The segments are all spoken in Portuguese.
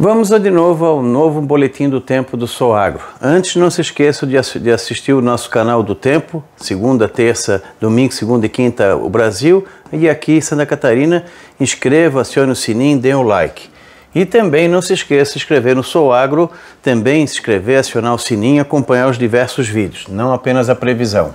Vamos de novo ao novo Boletim do Tempo do Soagro. Antes, não se esqueça de, assistir o nosso canal do Tempo, segunda, terça, domingo, segunda e quinta, o Brasil, e aqui em Santa Catarina. Inscreva, acione o sininho, dê um like. E também não se esqueça de inscrever no Soagro, também se inscrever, acionar o sininho e acompanhar os diversos vídeos, não apenas a previsão.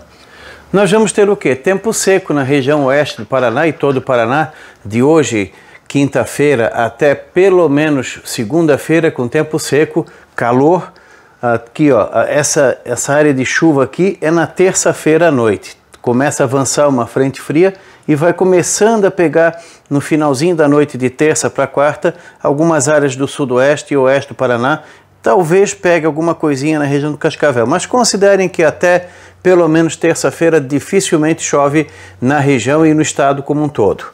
Nós vamos ter o quê? Tempo seco na região oeste do Paraná e todo o Paraná de hoje quinta-feira até pelo menos segunda-feira com tempo seco, calor. Aqui, ó, essa, essa área de chuva aqui é na terça-feira à noite. Começa a avançar uma frente fria e vai começando a pegar no finalzinho da noite de terça para quarta algumas áreas do sudoeste e oeste do Paraná. Talvez pegue alguma coisinha na região do Cascavel, mas considerem que até pelo menos terça-feira dificilmente chove na região e no estado como um todo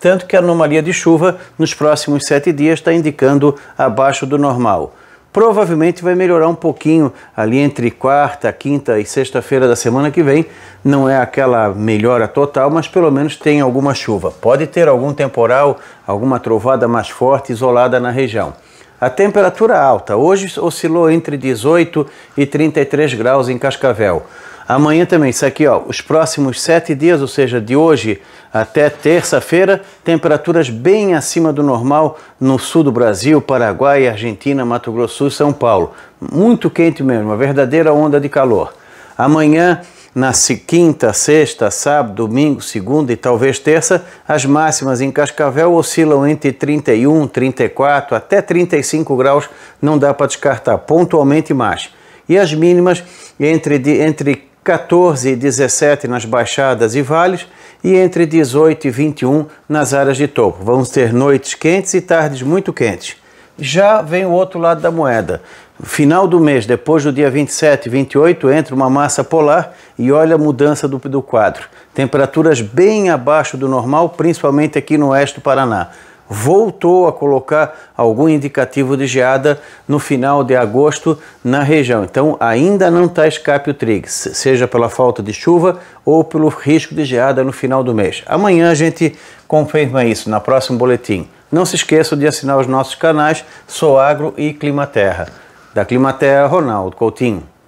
tanto que a anomalia de chuva nos próximos sete dias está indicando abaixo do normal provavelmente vai melhorar um pouquinho ali entre quarta, quinta e sexta-feira da semana que vem. Não é aquela melhora total, mas pelo menos tem alguma chuva. Pode ter algum temporal, alguma trovada mais forte isolada na região. A temperatura alta hoje oscilou entre 18 e 33 graus em Cascavel. Amanhã também, isso aqui, ó, os próximos sete dias, ou seja, de hoje até terça-feira, temperaturas bem acima do normal no sul do Brasil, Paraguai, Argentina, Mato Grosso e São Paulo. Muito quente mesmo, uma verdadeira onda de calor. Amanhã, na quinta, sexta, sábado, domingo, segunda e talvez terça, as máximas em Cascavel oscilam entre 31, 34 até 35 graus, não dá para descartar pontualmente mais. E as mínimas entre, entre 14 e 17 nas baixadas e vales e entre 18 e 21 nas áreas de topo. Vamos ter noites quentes e tardes muito quentes. Já vem o outro lado da moeda. Final do mês, depois do dia 27 e 28, entra uma massa polar e olha a mudança do, do quadro. Temperaturas bem abaixo do normal, principalmente aqui no oeste do Paraná voltou a colocar algum indicativo de geada no final de agosto na região. Então ainda não está escape o trigo, seja pela falta de chuva ou pelo risco de geada no final do mês. Amanhã a gente confirma isso na próximo boletim. Não se esqueça de assinar os nossos canais Soagro e Climaterra. Da Climaterra, Ronaldo Coutinho.